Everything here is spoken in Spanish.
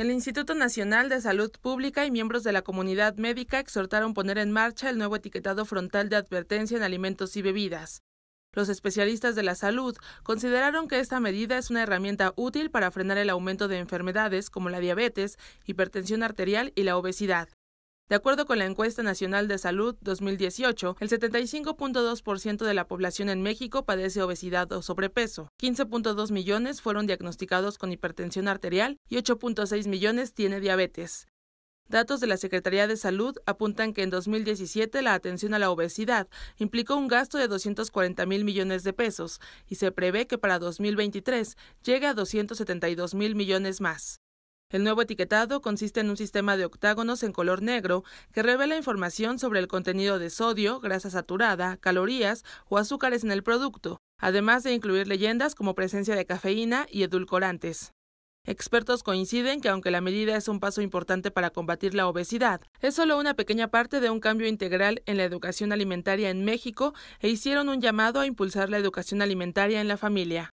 El Instituto Nacional de Salud Pública y miembros de la comunidad médica exhortaron poner en marcha el nuevo etiquetado frontal de advertencia en alimentos y bebidas. Los especialistas de la salud consideraron que esta medida es una herramienta útil para frenar el aumento de enfermedades como la diabetes, hipertensión arterial y la obesidad. De acuerdo con la encuesta nacional de salud 2018, el 75.2% de la población en México padece obesidad o sobrepeso, 15.2 millones fueron diagnosticados con hipertensión arterial y 8.6 millones tiene diabetes. Datos de la Secretaría de Salud apuntan que en 2017 la atención a la obesidad implicó un gasto de 240 mil millones de pesos y se prevé que para 2023 llegue a 272 mil millones más. El nuevo etiquetado consiste en un sistema de octágonos en color negro que revela información sobre el contenido de sodio, grasa saturada, calorías o azúcares en el producto, además de incluir leyendas como presencia de cafeína y edulcorantes. Expertos coinciden que aunque la medida es un paso importante para combatir la obesidad, es solo una pequeña parte de un cambio integral en la educación alimentaria en México e hicieron un llamado a impulsar la educación alimentaria en la familia.